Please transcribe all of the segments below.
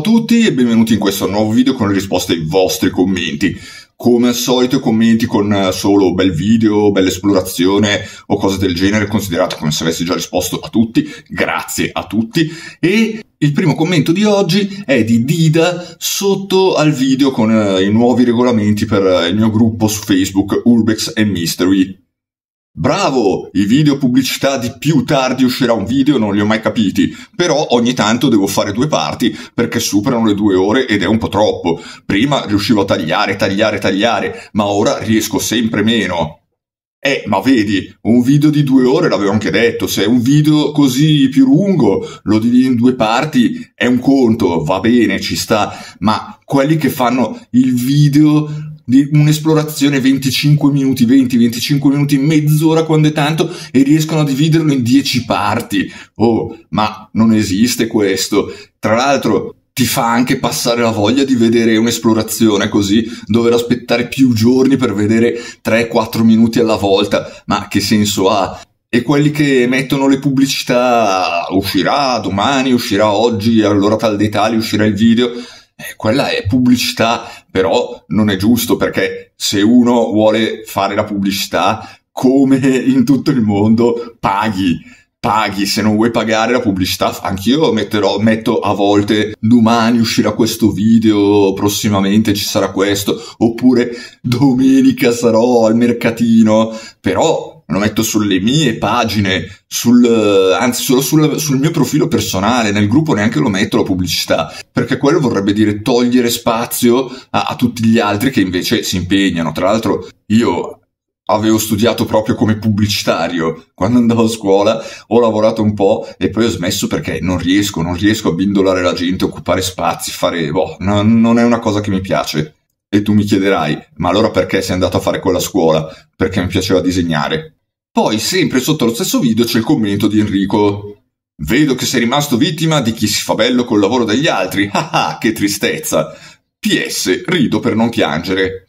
Ciao a tutti e benvenuti in questo nuovo video con le risposte ai vostri commenti. Come al solito commenti con eh, solo bel video, bella esplorazione o cose del genere, considerate come se avessi già risposto a tutti, grazie a tutti. E il primo commento di oggi è di Dida sotto al video con eh, i nuovi regolamenti per eh, il mio gruppo su Facebook Urbex Mystery Bravo! I video pubblicità di più tardi uscirà un video non li ho mai capiti, però ogni tanto devo fare due parti perché superano le due ore ed è un po' troppo. Prima riuscivo a tagliare, tagliare, tagliare, ma ora riesco sempre meno. Eh, ma vedi, un video di due ore l'avevo anche detto, se è un video così più lungo lo dividi in due parti è un conto, va bene, ci sta, ma quelli che fanno il video di un'esplorazione 25 minuti 20, 25 minuti, mezz'ora quando è tanto e riescono a dividerlo in 10 parti. Oh, ma non esiste questo. Tra l'altro ti fa anche passare la voglia di vedere un'esplorazione così, dover aspettare più giorni per vedere 3-4 minuti alla volta, ma che senso ha? e quelli che mettono le pubblicità uscirà domani, uscirà oggi, allora tal dei tali uscirà il video. Eh, quella è pubblicità, però non è giusto perché se uno vuole fare la pubblicità, come in tutto il mondo, paghi. Paghi, se non vuoi pagare la pubblicità, anch'io metterò, metto a volte domani uscirà questo video, prossimamente ci sarà questo, oppure domenica sarò al mercatino, però lo metto sulle mie pagine, sul, eh, anzi solo sul, sul, mio profilo personale, nel gruppo neanche lo metto la pubblicità, perché quello vorrebbe dire togliere spazio a, a tutti gli altri che invece si impegnano. Tra l'altro io avevo studiato proprio come pubblicitario quando andavo a scuola, ho lavorato un po' e poi ho smesso perché non riesco, non riesco a bindolare la gente, occupare spazi, fare... Boh, no, non è una cosa che mi piace. E tu mi chiederai, ma allora perché sei andato a fare quella scuola? Perché mi piaceva disegnare poi, sempre sotto lo stesso video, c'è il commento di Enrico. Vedo che sei rimasto vittima di chi si fa bello col lavoro degli altri. Ah ah, che tristezza. PS, rido per non piangere.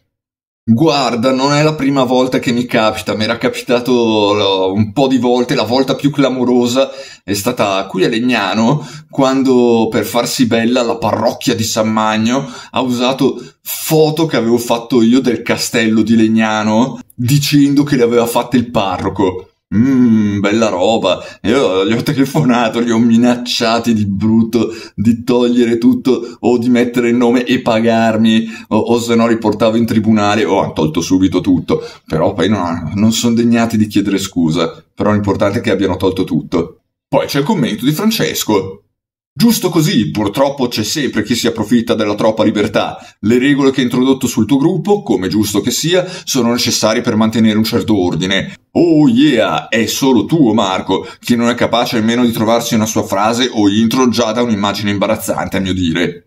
Guarda, non è la prima volta che mi capita, mi era capitato un po' di volte, la volta più clamorosa è stata qui a Legnano, quando per farsi bella la parrocchia di San Magno ha usato foto che avevo fatto io del castello di Legnano dicendo che le aveva fatte il parroco. Mmm, bella roba. Io gli ho telefonato, li ho minacciati di brutto di togliere tutto o di mettere il nome e pagarmi o, o se no li portavo in tribunale o oh, hanno tolto subito tutto. Però poi no, non sono degnati di chiedere scusa. Però l'importante è che abbiano tolto tutto. Poi c'è il commento di Francesco. Giusto così, purtroppo c'è sempre chi si approfitta della troppa libertà. Le regole che hai introdotto sul tuo gruppo, come giusto che sia, sono necessarie per mantenere un certo ordine. Oh yeah, è solo tuo Marco, che non è capace nemmeno di trovarsi una sua frase o intro già da un'immagine imbarazzante a mio dire.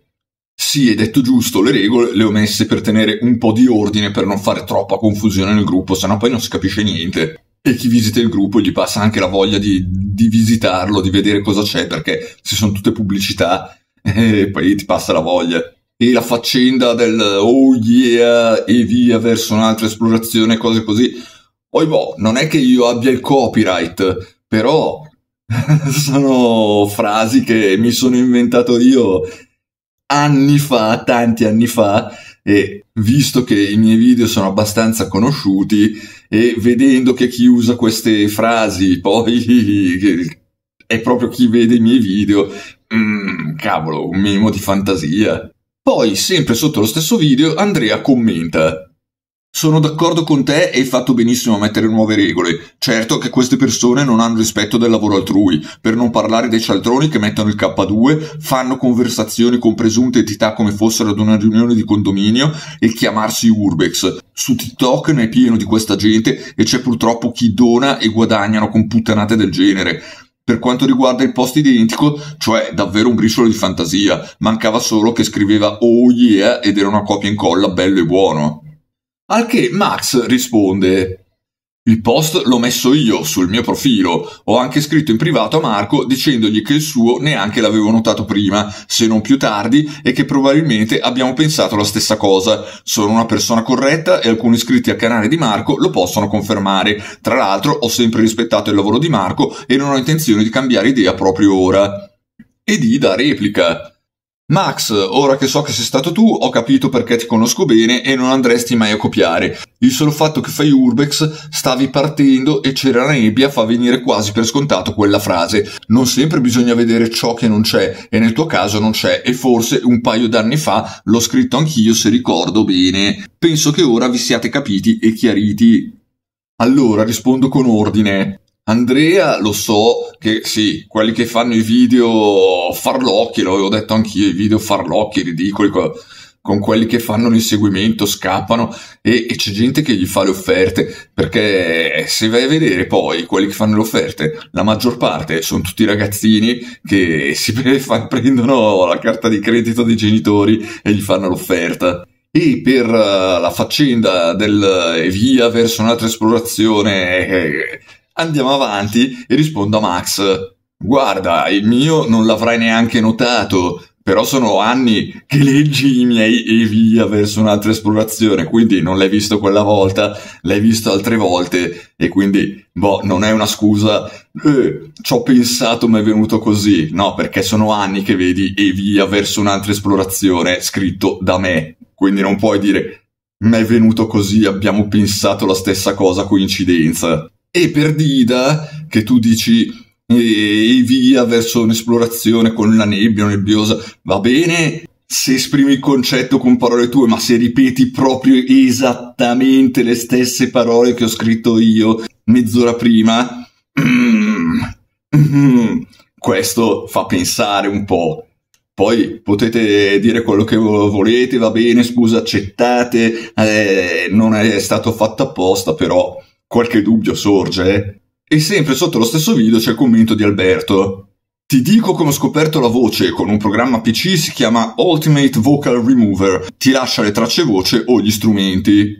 Sì, è detto giusto, le regole le ho messe per tenere un po' di ordine per non fare troppa confusione nel gruppo, sennò poi non si capisce niente e chi visita il gruppo gli passa anche la voglia di, di visitarlo, di vedere cosa c'è, perché ci sono tutte pubblicità e eh, poi ti passa la voglia. E la faccenda del oh yeah e via verso un'altra esplorazione, cose così. Poi boh, non è che io abbia il copyright, però sono frasi che mi sono inventato io anni fa, tanti anni fa, e visto che i miei video sono abbastanza conosciuti, e vedendo che chi usa queste frasi poi è proprio chi vede i miei video, mm, cavolo, un minimo di fantasia. Poi, sempre sotto lo stesso video, Andrea commenta sono d'accordo con te e hai fatto benissimo a mettere nuove regole. Certo che queste persone non hanno rispetto del lavoro altrui, per non parlare dei cialtroni che mettono il K2, fanno conversazioni con presunte entità come fossero ad una riunione di condominio e chiamarsi Urbex. Su TikTok ne è pieno di questa gente e c'è purtroppo chi dona e guadagnano con puttanate del genere. Per quanto riguarda il post identico, cioè davvero un briciolo di fantasia, mancava solo che scriveva oh yeah ed era una copia e incolla bello e buono. Al che Max risponde: il post l'ho messo io sul mio profilo. Ho anche scritto in privato a Marco dicendogli che il suo neanche l'avevo notato prima, se non più tardi, e che probabilmente abbiamo pensato la stessa cosa. Sono una persona corretta e alcuni iscritti al canale di Marco lo possono confermare. Tra l'altro ho sempre rispettato il lavoro di Marco e non ho intenzione di cambiare idea proprio ora. E di da replica. Max, ora che so che sei stato tu, ho capito perché ti conosco bene e non andresti mai a copiare. Il solo fatto che fai Urbex, stavi partendo e c'era la nebbia fa venire quasi per scontato quella frase. Non sempre bisogna vedere ciò che non c'è, e nel tuo caso non c'è, e forse un paio d'anni fa l'ho scritto anch'io se ricordo bene. Penso che ora vi siate capiti e chiariti. Allora rispondo con ordine. Andrea lo so che sì, quelli che fanno i video farlocchi, l'avevo detto anch'io, i video farlocchi ridicoli con quelli che fanno l'inseguimento, scappano e, e, c'è gente che gli fa le offerte perché se vai a vedere poi quelli che fanno le offerte, la maggior parte sono tutti ragazzini che si pre- prendono la carta di credito dei genitori e gli fanno l'offerta e per eh, la faccenda del eh, via verso un'altra esplorazione Eh, Andiamo avanti e rispondo a Max. Guarda, il mio non l'avrai neanche notato, però sono anni che leggi i miei e via verso un'altra esplorazione, quindi non l'hai visto quella volta, l'hai visto altre volte e quindi, boh, non è una scusa, eh, ci ho pensato ma è venuto così, no, perché sono anni che vedi e via verso un'altra esplorazione scritto da me, quindi non puoi dire ma è venuto così, abbiamo pensato la stessa cosa, coincidenza. E per Dida, che tu dici e, via verso un'esplorazione con la nebbia, nebbiosa, va bene se esprimi il concetto con parole tue, ma se ripeti proprio esattamente le stesse parole che ho scritto io mezz'ora prima, mm, mm, questo fa pensare un po'. Poi potete dire quello che volete, va bene, scusa, accettate, eh, non è stato fatto apposta, però qualche dubbio sorge, e sempre sotto lo stesso video c'è il commento di Alberto. Ti dico come ho scoperto la voce, con un programma PC si chiama Ultimate Vocal Remover, ti lascia le tracce voce o gli strumenti.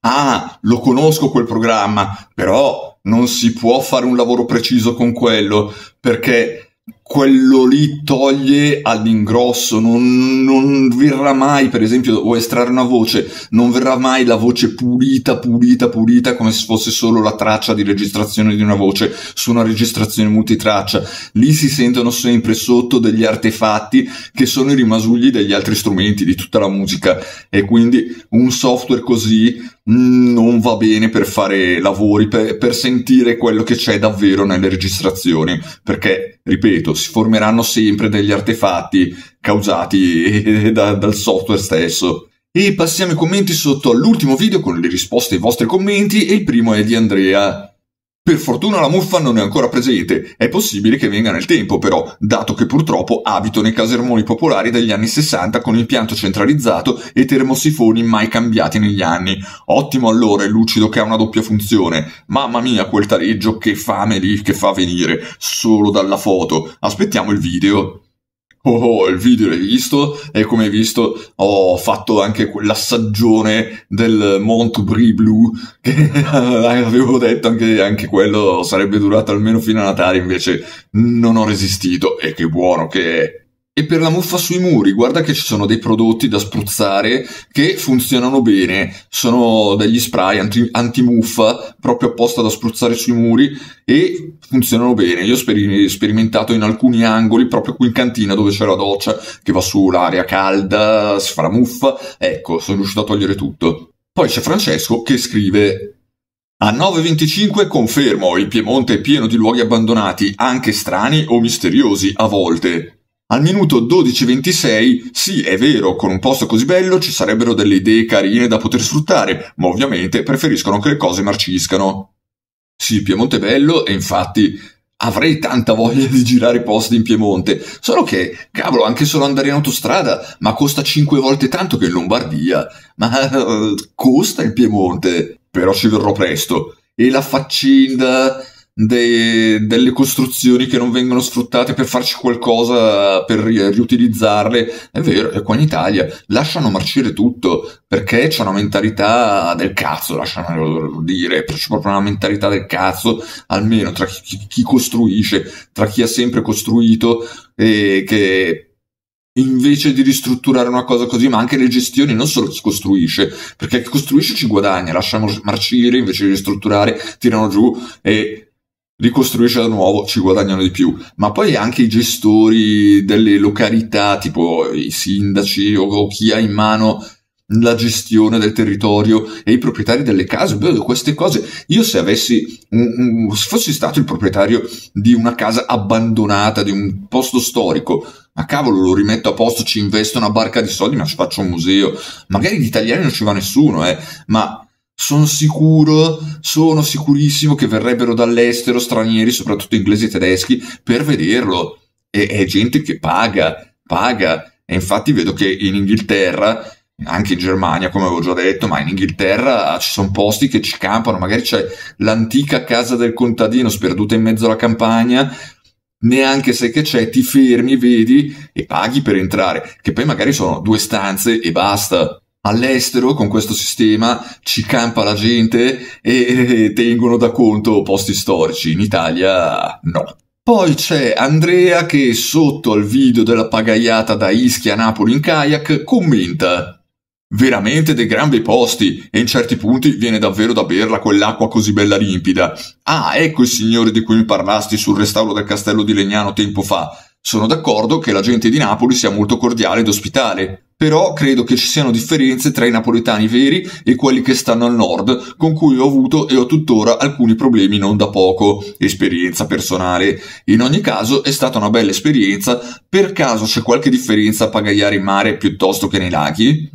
Ah, lo conosco quel programma, però non si può fare un lavoro preciso con quello, perché quello lì toglie all'ingrosso, non, non, verrà mai, per esempio, o estrarre una voce, non verrà mai la voce pulita, pulita, pulita, come se fosse solo la traccia di registrazione di una voce su una registrazione multitraccia. Lì si sentono sempre sotto degli artefatti che sono i rimasugli degli altri strumenti, di tutta la musica. E quindi un software così non va bene per fare lavori, per, per, sentire quello che c'è davvero nelle registrazioni, perché, ripeto, si formeranno sempre degli artefatti causati da, dal software stesso. E passiamo ai commenti sotto all'ultimo video con le risposte ai vostri commenti e il primo è di Andrea per fortuna la muffa non è ancora presente, è possibile che venga nel tempo però, dato che purtroppo abito nei casermoni popolari degli anni 60 con impianto centralizzato e termosifoni mai cambiati negli anni. Ottimo allora e lucido che ha una doppia funzione. Mamma mia quel tareggio che fame lì che fa venire, solo dalla foto. Aspettiamo il video. Oh, oh, il video l'hai visto e come hai visto ho fatto anche quell'assaggione del Mont Brie Blue che avevo detto anche, anche, quello sarebbe durato almeno fino a Natale invece non ho resistito e che buono che è e per la muffa sui muri, guarda che ci sono dei prodotti da spruzzare che funzionano bene, sono degli spray anti- antimuffa proprio apposta da spruzzare sui muri e funzionano bene. Io ho sper- sperimentato in alcuni angoli, proprio qui in cantina dove c'è la doccia che va su l'aria calda, si fa la muffa. Ecco, sono riuscito a togliere tutto. Poi c'è Francesco che scrive a 9.25 confermo, il Piemonte è pieno di luoghi abbandonati, anche strani o misteriosi a volte. Al minuto 12.26, sì, è vero, con un posto così bello ci sarebbero delle idee carine da poter sfruttare, ma ovviamente preferiscono che le cose marciscano. Sì, Piemonte è bello e infatti avrei tanta voglia di girare i posti in Piemonte, solo che, cavolo, anche solo andare in autostrada, ma costa 5 volte tanto che in Lombardia. Ma uh, costa il Piemonte, però ci verrò presto. E la faccenda de- delle costruzioni che non vengono sfruttate per farci qualcosa per ri- riutilizzarle. È vero, è qua in Italia. Lasciano marcire tutto perché c'è una mentalità del cazzo, lasciano dire, c'è proprio una mentalità del cazzo, almeno tra chi, chi costruisce, tra chi ha sempre costruito e che invece di ristrutturare una cosa così, ma anche le gestioni, non solo chi costruisce, perché chi costruisce ci guadagna, lasciamo marcire invece di ristrutturare, tirano giù e ricostruisce da nuovo, ci guadagnano di più. Ma poi anche i gestori delle località, tipo i sindaci o, chi ha in mano la gestione del territorio e i proprietari delle case, vedo queste cose. Io se avessi, se fossi stato il proprietario di una casa abbandonata, di un posto storico, ma cavolo, lo rimetto a posto, ci investo una barca di soldi, ma ci faccio un museo. Magari gli italiani non ci va nessuno, eh, ma sono sicuro, sono sicurissimo che verrebbero dall'estero stranieri, soprattutto inglesi e tedeschi, per vederlo. E è gente che paga, paga. E infatti vedo che in Inghilterra, anche in Germania, come avevo già detto, ma in Inghilterra ah, ci sono posti che ci campano. Magari c'è l'antica casa del contadino sperduta in mezzo alla campagna. Neanche se che c'è, ti fermi, vedi e paghi per entrare, che poi magari sono due stanze e basta all'estero con questo sistema ci campa la gente e tengono da conto posti storici, in Italia no. Poi c'è Andrea che sotto al video della pagaiata da Ischia a Napoli in kayak commenta Veramente dei gran bei posti e in certi punti viene davvero da berla quell'acqua così bella limpida. Ah, ecco il signore di cui mi parlasti sul restauro del castello di Legnano tempo fa. Sono d'accordo che la gente di Napoli sia molto cordiale ed ospitale, però credo che ci siano differenze tra i napoletani veri e quelli che stanno al nord, con cui ho avuto e ho tuttora alcuni problemi non da poco, esperienza personale. In ogni caso è stata una bella esperienza, per caso c'è qualche differenza a pagaiare in mare piuttosto che nei laghi?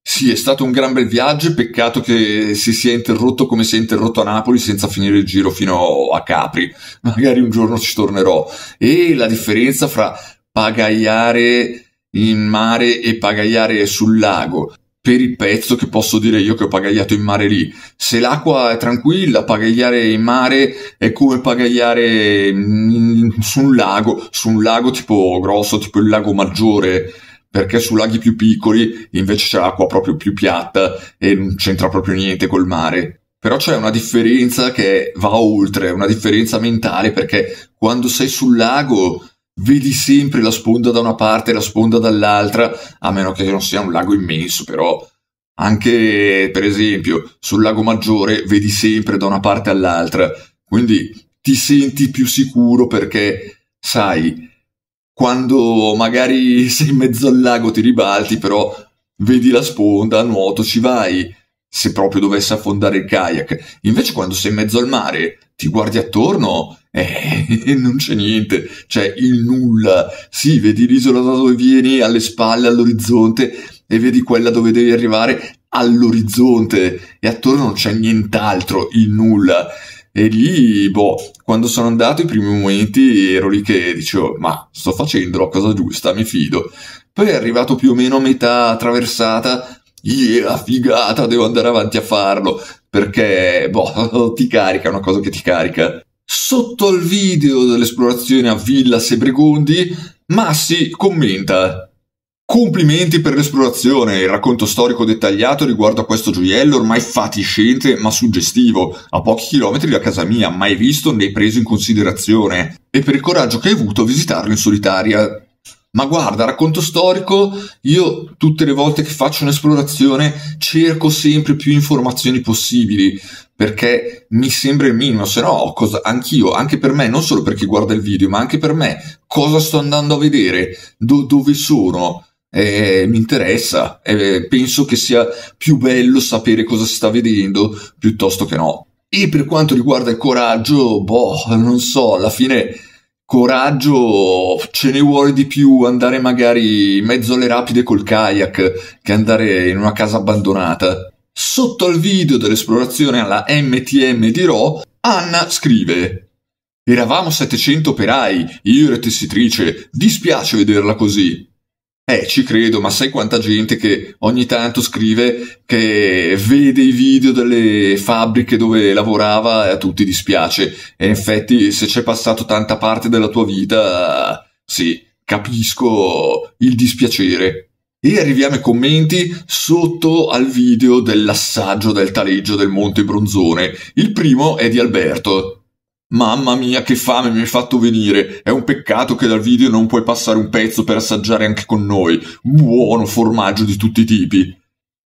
Sì, è stato un gran bel viaggio, peccato che si sia interrotto come si è interrotto a Napoli senza finire il giro fino a Capri. Magari un giorno ci tornerò. E la differenza fra pagaiare in mare e pagaiare sul lago. Per il pezzo che posso dire io che ho pagaiato in mare lì. Se l'acqua è tranquilla, pagaiare in mare è come pagaiare su un lago, su un lago tipo grosso, tipo il lago maggiore, perché su laghi più piccoli invece c'è l'acqua proprio più piatta e non c'entra proprio niente col mare. Però c'è una differenza che va oltre, una differenza mentale, perché quando sei sul lago vedi sempre la sponda da una parte e la sponda dall'altra, a meno che non sia un lago immenso, però anche per esempio sul lago maggiore vedi sempre da una parte all'altra, quindi ti senti più sicuro perché sai quando magari sei in mezzo al lago ti ribalti, però vedi la sponda, a nuoto, ci vai se proprio dovesse affondare il kayak. Invece quando sei in mezzo al mare, ti guardi attorno e eh, non c'è niente, c'è il nulla. Sì, vedi l'isola da dove vieni, alle spalle, all'orizzonte, e vedi quella dove devi arrivare all'orizzonte, e attorno non c'è nient'altro, il nulla. E lì, boh, quando sono andato i primi momenti ero lì che dicevo, ma sto facendo la cosa giusta, mi fido. Poi è arrivato più o meno a metà traversata, yeah, figata, devo andare avanti a farlo, perché, boh, ti carica, è una cosa che ti carica. Sotto al video dell'esplorazione a Villa Sebregondi, Massi commenta Complimenti per l'esplorazione, il racconto storico dettagliato riguardo a questo gioiello ormai fatiscente ma suggestivo, a pochi chilometri da casa mia, mai visto né preso in considerazione, e per il coraggio che hai avuto a visitarlo in solitaria. Ma guarda, racconto storico, io tutte le volte che faccio un'esplorazione cerco sempre più informazioni possibili perché mi sembra il minimo, se no cosa, anch'io, anche per me, non solo per chi guarda il video, ma anche per me, cosa sto andando a vedere, Do, dove sono, eh, mi interessa, eh, penso che sia più bello sapere cosa si sta vedendo piuttosto che no. E per quanto riguarda il coraggio, boh, non so, alla fine coraggio ce ne vuole di più andare magari in mezzo alle rapide col kayak che andare in una casa abbandonata. Sotto al video dell'esplorazione alla MTM di Ro, Anna scrive Eravamo 700 operai, io e la tessitrice, dispiace vederla così. Eh, ci credo, ma sai quanta gente che ogni tanto scrive che vede i video delle fabbriche dove lavorava e a tutti dispiace. E infatti, se c'è passato tanta parte della tua vita, sì, capisco il dispiacere. E arriviamo ai commenti sotto al video dell'assaggio del taleggio del Monte Bronzone. Il primo è di Alberto, Mamma mia, che fame mi hai fatto venire! È un peccato che dal video non puoi passare un pezzo per assaggiare anche con noi. Buono formaggio di tutti i tipi.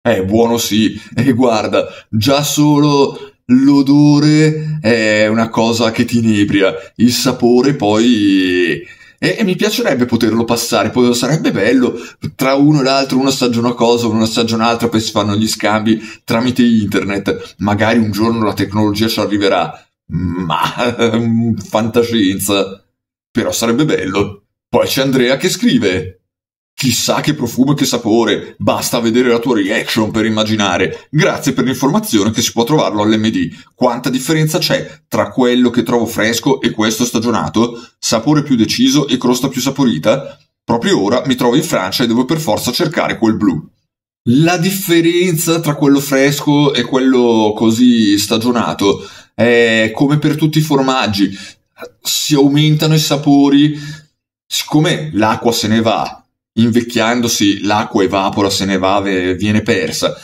Eh, buono sì. E eh, guarda, già solo l'odore è una cosa che ti inebria. Il sapore poi... E, eh, e, mi piacerebbe poterlo passare, poi sarebbe bello tra uno e l'altro, uno assaggia una cosa, uno assaggia un'altra, poi si fanno gli scambi tramite internet. Magari un giorno la tecnologia ci arriverà, ma ehm, fantascienza. Però sarebbe bello. Poi c'è Andrea che scrive. Chissà che profumo e che sapore, basta vedere la tua reaction per immaginare. Grazie per l'informazione che si può trovarlo all'MD. Quanta differenza c'è tra quello che trovo fresco e questo stagionato? Sapore più deciso e crosta più saporita? Proprio ora mi trovo in Francia e devo per forza cercare quel blu. La differenza tra quello fresco e quello così stagionato eh, come per tutti i formaggi, si aumentano i sapori, siccome l'acqua se ne va, invecchiandosi l'acqua evapora, se ne va, viene persa.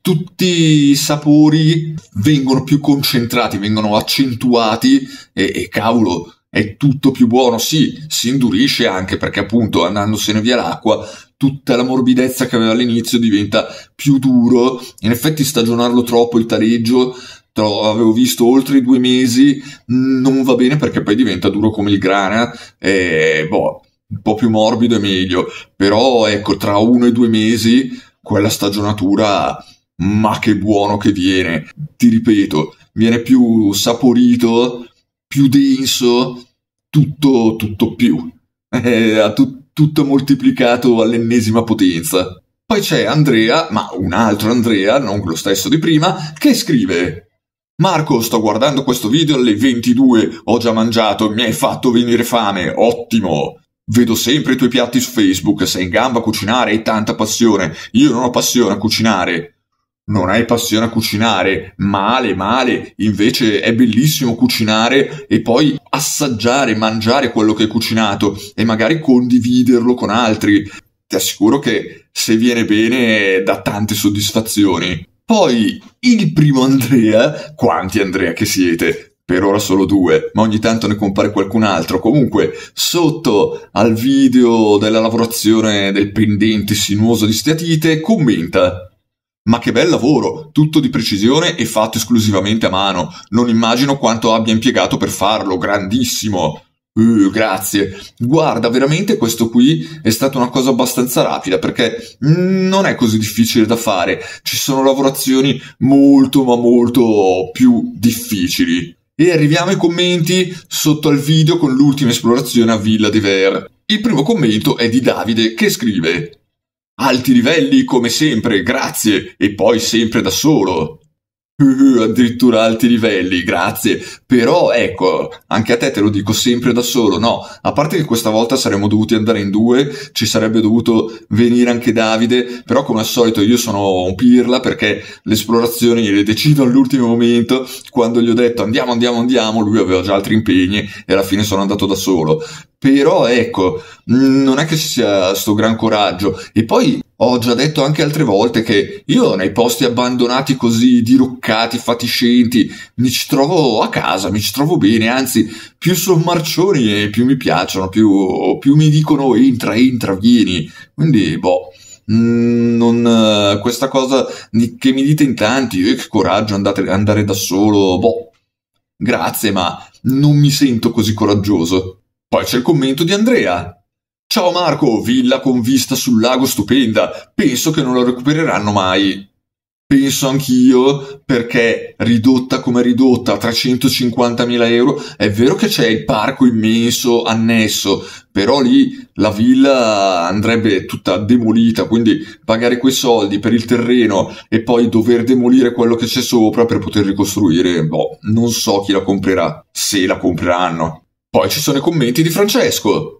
Tutti i sapori vengono più concentrati, vengono accentuati e, e cavolo, è tutto più buono. Sì, si indurisce anche perché appunto andandosene via l'acqua, tutta la morbidezza che aveva all'inizio diventa più duro. In effetti stagionarlo troppo il tareggio Certo, avevo visto oltre i due mesi, non va bene perché poi diventa duro come il grana, e boh, un po' più morbido è meglio, però ecco, tra uno e due mesi quella stagionatura, ma che buono che viene, ti ripeto, viene più saporito, più denso, tutto, tutto più, eh, tu, tutto moltiplicato all'ennesima potenza. Poi c'è Andrea, ma un altro Andrea, non lo stesso di prima, che scrive Marco, sto guardando questo video alle 22, ho già mangiato, mi hai fatto venire fame, ottimo! Vedo sempre i tuoi piatti su Facebook, sei in gamba a cucinare, hai tanta passione, io non ho passione a cucinare. Non hai passione a cucinare, male, male, invece è bellissimo cucinare e poi assaggiare, mangiare quello che hai cucinato e magari condividerlo con altri. Ti assicuro che se viene bene eh, dà tante soddisfazioni. Poi il primo Andrea, quanti Andrea che siete? Per ora solo due, ma ogni tanto ne compare qualcun altro. Comunque, sotto al video della lavorazione del pendente sinuoso di Stiatite, commenta ma che bel lavoro, tutto di precisione e fatto esclusivamente a mano. Non immagino quanto abbia impiegato per farlo, grandissimo. Uh, grazie. Guarda, veramente questo qui è stata una cosa abbastanza rapida perché non è così difficile da fare. Ci sono lavorazioni molto ma molto più difficili. E arriviamo ai commenti sotto al video con l'ultima esplorazione a Villa de Ver. Il primo commento è di Davide che scrive Alti livelli come sempre, grazie, e poi sempre da solo. Uh, addirittura alti livelli, grazie. Però ecco, anche a te te lo dico sempre da solo, no? A parte che questa volta saremmo dovuti andare in due, ci sarebbe dovuto venire anche Davide, però come al solito io sono un pirla perché le esplorazioni le decido all'ultimo momento, quando gli ho detto andiamo, andiamo, andiamo, lui aveva già altri impegni e alla fine sono andato da solo. Però ecco, mm, non è che ci sia sto gran coraggio. E poi ho già detto anche altre volte che io nei posti abbandonati così, diroccati, fatiscenti, mi ci trovo a casa, mi ci trovo bene, anzi, più sono marcioni e più mi piacciono, più, più mi dicono oh, entra, entra, vieni. Quindi, boh, mm, non, eh, questa cosa che mi dite in tanti, eh, che coraggio andate, andare da solo, boh, grazie, ma non mi sento così coraggioso. Poi c'è il commento di Andrea, Ciao Marco, villa con vista sul lago stupenda, penso che non la recupereranno mai. Penso anch'io, perché ridotta come ridotta a 350.000 euro, è vero che c'è il parco immenso annesso, però lì la villa andrebbe tutta demolita, quindi pagare quei soldi per il terreno e poi dover demolire quello che c'è sopra per poter ricostruire, boh, non so chi la comprerà, se la compreranno. Poi ci sono i commenti di Francesco.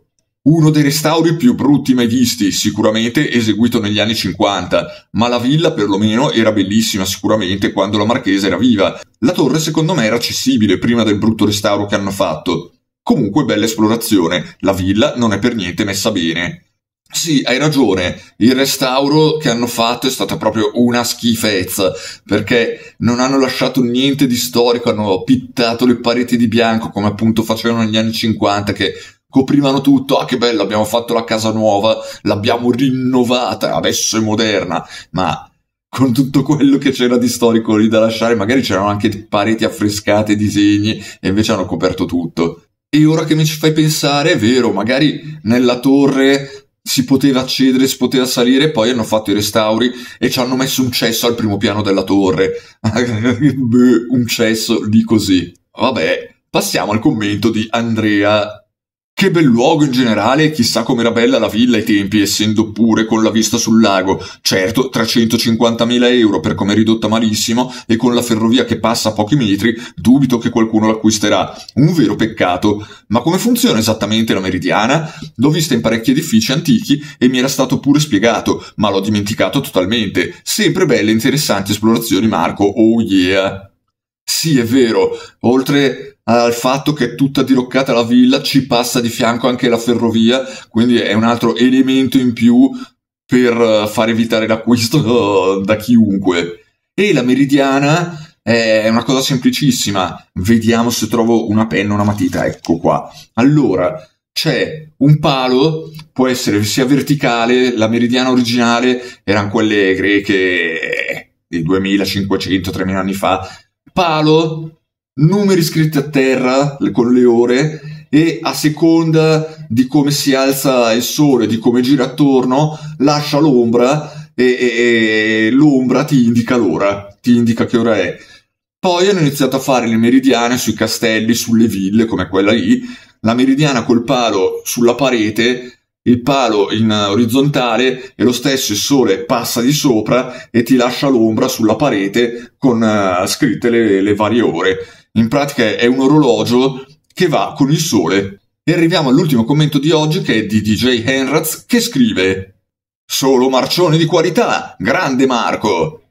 Uno dei restauri più brutti mai visti, sicuramente eseguito negli anni 50, ma la villa perlomeno era bellissima sicuramente quando la marchesa era viva. La torre secondo me era accessibile prima del brutto restauro che hanno fatto. Comunque bella esplorazione, la villa non è per niente messa bene. Sì, hai ragione, il restauro che hanno fatto è stata proprio una schifezza, perché non hanno lasciato niente di storico, hanno pittato le pareti di bianco come appunto facevano negli anni 50 che coprivano tutto, ah che bello, abbiamo fatto la casa nuova, l'abbiamo rinnovata, adesso è moderna, ma con tutto quello che c'era di storico lì da lasciare, magari c'erano anche pareti affrescate, disegni, e invece hanno coperto tutto. E ora che mi ci fai pensare, è vero, magari nella torre si poteva accedere, si poteva salire, poi hanno fatto i restauri e ci hanno messo un cesso al primo piano della torre. un cesso di così. Vabbè, passiamo al commento di Andrea che bel luogo in generale, chissà com'era bella la villa ai tempi, essendo pure con la vista sul lago. Certo, 350.000 euro per come è ridotta malissimo, e con la ferrovia che passa a pochi metri, dubito che qualcuno l'acquisterà. Un vero peccato. Ma come funziona esattamente la meridiana? L'ho vista in parecchi edifici antichi e mi era stato pure spiegato, ma l'ho dimenticato totalmente. Sempre belle e interessanti esplorazioni, Marco. Oh yeah! Sì, è vero. Oltre al fatto che è tutta diroccata la villa, ci passa di fianco anche la ferrovia, quindi è un altro elemento in più per eh, far evitare l'acquisto eh, da chiunque. E la meridiana è una cosa semplicissima. Vediamo se trovo una penna, una matita. Ecco qua. Allora, c'è un palo, può essere sia verticale, la meridiana originale erano quelle greche di 2500-3000 anni fa. Palo numeri scritti a terra con le ore e a seconda di come si alza il sole, di come gira attorno, lascia l'ombra e, e, e l'ombra ti indica l'ora, ti indica che ora è. Poi hanno iniziato a fare le meridiane sui castelli, sulle ville, come quella lì, la meridiana col palo sulla parete, il palo in orizzontale e lo stesso il sole passa di sopra e ti lascia l'ombra sulla parete con uh, scritte le, le varie ore. In pratica è un orologio che va con il sole. E arriviamo all'ultimo commento di oggi che è di DJ Henratz che scrive Solo marcione di qualità, grande Marco!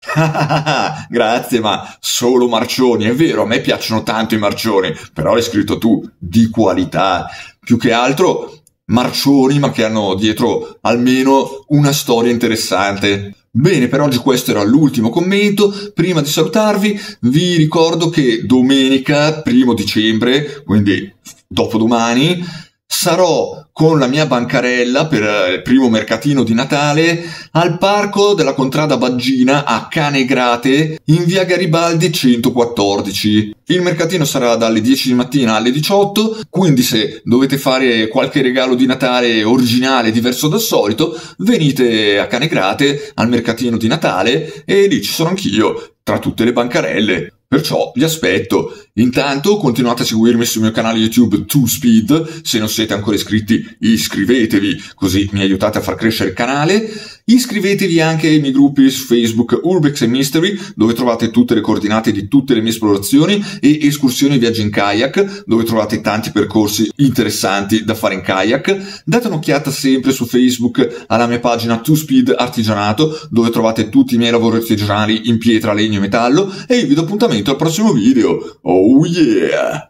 Grazie, ma solo marcioni, è vero, a me piacciono tanto i marcioni, però l'hai scritto tu, di qualità. Più che altro marcioni, ma che hanno dietro almeno una storia interessante. Bene, per oggi questo era l'ultimo commento. Prima di salutarvi, vi ricordo che domenica, primo dicembre, quindi dopodomani, sarò con la mia bancarella per eh, il primo mercatino di Natale al parco della Contrada Baggina a Canegrate in via Garibaldi 114. Il mercatino sarà dalle 10 di mattina alle 18, quindi se dovete fare qualche regalo di Natale originale diverso dal solito, venite a Canegrate al mercatino di Natale e lì ci sono anch'io tra tutte le bancarelle. Perciò vi aspetto. Intanto continuate a seguirmi sul mio canale YouTube 2Speed, se non siete ancora iscritti iscrivetevi così mi aiutate a far crescere il canale Iscrivetevi anche ai miei gruppi su Facebook Urbex e Mystery, dove trovate tutte le coordinate di tutte le mie esplorazioni e escursioni e viaggi in kayak, dove trovate tanti percorsi interessanti da fare in kayak. Date un'occhiata sempre su Facebook alla mia pagina Two Speed Artigianato, dove trovate tutti i miei lavori artigianali in pietra, legno e metallo e io vi do appuntamento al prossimo video. Oh yeah!